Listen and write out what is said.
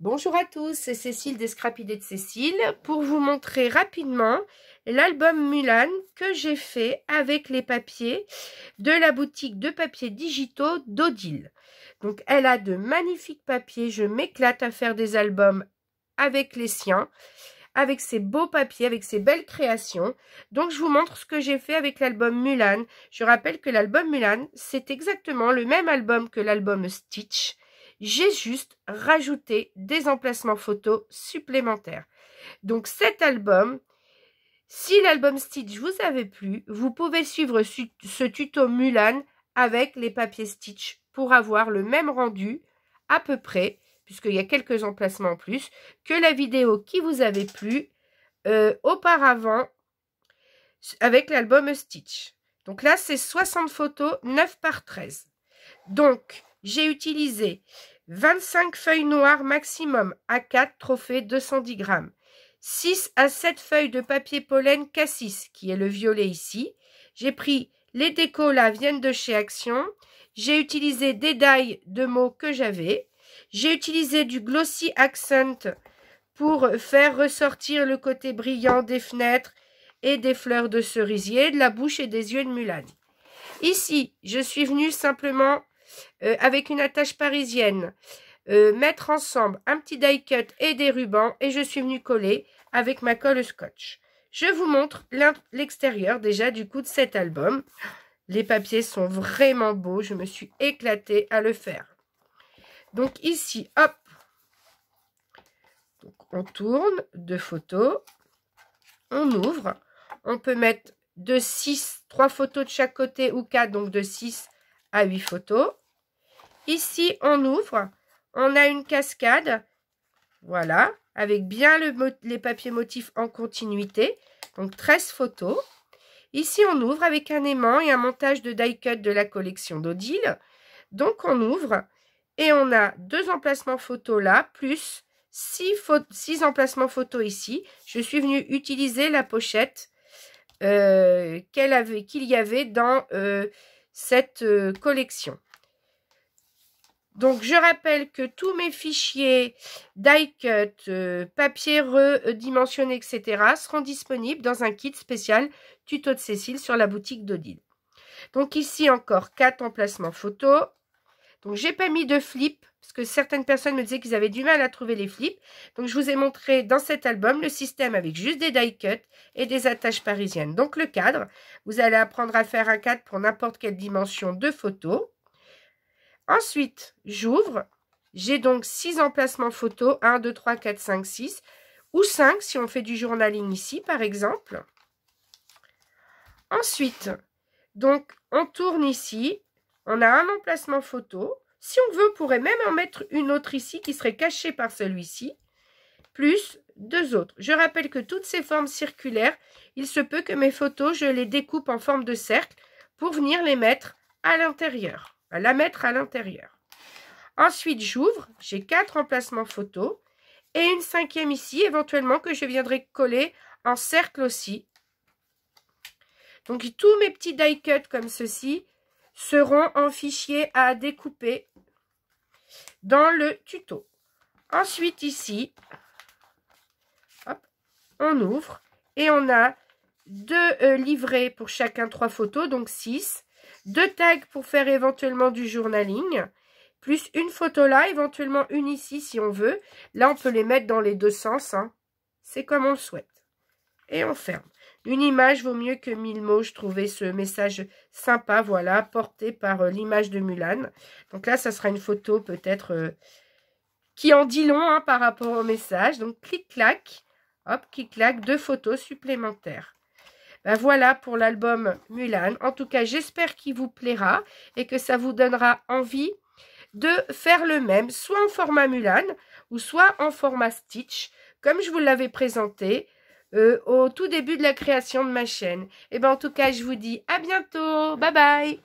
Bonjour à tous, c'est Cécile des Scrapidés de Cécile pour vous montrer rapidement l'album Mulan que j'ai fait avec les papiers de la boutique de papiers digitaux d'Odile. Donc elle a de magnifiques papiers, je m'éclate à faire des albums avec les siens, avec ces beaux papiers, avec ces belles créations. Donc je vous montre ce que j'ai fait avec l'album Mulan. Je rappelle que l'album Mulan, c'est exactement le même album que l'album Stitch j'ai juste rajouté des emplacements photos supplémentaires. Donc cet album, si l'album Stitch vous avait plu, vous pouvez suivre ce tuto Mulan avec les papiers Stitch pour avoir le même rendu à peu près, puisqu'il y a quelques emplacements en plus, que la vidéo qui vous avait plu euh, auparavant avec l'album Stitch. Donc là, c'est 60 photos, 9 par 13. Donc, j'ai utilisé 25 feuilles noires maximum, A4 trophée 210 grammes. 6 à 7 feuilles de papier pollen cassis, qui est le violet ici. J'ai pris les décos là, viennent de chez Action. J'ai utilisé des dailles de mots que j'avais. J'ai utilisé du Glossy Accent pour faire ressortir le côté brillant des fenêtres et des fleurs de cerisier, de la bouche et des yeux de Mulan. Ici, je suis venue simplement euh, avec une attache parisienne. Euh, mettre ensemble un petit die cut et des rubans et je suis venue coller avec ma colle scotch. Je vous montre l'extérieur déjà du coup de cet album. Les papiers sont vraiment beaux, je me suis éclatée à le faire. Donc ici, hop, on tourne deux photos, on ouvre, on peut mettre de 6, 3 photos de chaque côté ou 4, donc de 6 à 8 photos. Ici, on ouvre. On a une cascade. Voilà, avec bien les papiers motifs en continuité. Donc, 13 photos. Ici, on ouvre avec un aimant et un montage de die-cut de la collection d'Odile. Donc, on ouvre et on a deux emplacements photos là, plus six, emplacements photos ici. Je suis venue utiliser la pochette euh, qu'il y avait dans euh, cette euh, collection. Donc, je rappelle que tous mes fichiers die-cut, euh, papier euh, etc. seront disponibles dans un kit spécial tuto de Cécile sur la boutique d'Odile. Donc, ici encore quatre emplacements photos. Donc, j'ai pas mis de flip parce que certaines personnes me disaient qu'ils avaient du mal à trouver les flips. Donc, je vous ai montré dans cet album le système avec juste des die-cut et des attaches parisiennes. Donc, le cadre, vous allez apprendre à faire un cadre pour n'importe quelle dimension de photo. Ensuite, j'ouvre. J'ai donc 6 emplacements photos, 1, 2, 3, 4, 5, 6. Ou 5 si on fait du journaling ici, par exemple. Ensuite, donc on tourne ici. On a un emplacement photo. Si on veut, on pourrait même en mettre une autre ici qui serait cachée par celui-ci. Plus deux autres. Je rappelle que toutes ces formes circulaires, il se peut que mes photos, je les découpe en forme de cercle pour venir les mettre à l'intérieur la mettre à l'intérieur. Ensuite, j'ouvre, j'ai quatre emplacements photos et une cinquième ici, éventuellement, que je viendrai coller en cercle aussi. Donc, tous mes petits die cuts comme ceci seront en fichier à découper dans le tuto. Ensuite, ici, on ouvre et on a deux euh, livrets pour chacun trois photos, donc six deux tags pour faire éventuellement du journaling, plus une photo là, éventuellement une ici si on veut. Là, on peut les mettre dans les deux sens. Hein. C'est comme on le souhaite. Et on ferme. Une image vaut mieux que mille mots. Je trouvais ce message sympa, voilà, porté par euh, l'image de Mulan. Donc là, ça sera une photo peut-être euh, qui en dit long hein, par rapport au message. Donc, clic-clac, hop, clic-clac, deux photos supplémentaires. Bah, voilà pour l'album Mulan. En tout cas, j'espère qu'il vous plaira et que ça vous donnera envie de faire le même, soit en format Mulan ou soit en format Stitch, comme je vous l'avais présenté euh, au tout début de la création de ma chaîne. Et eh ben en tout cas, je vous dis à bientôt. Bye bye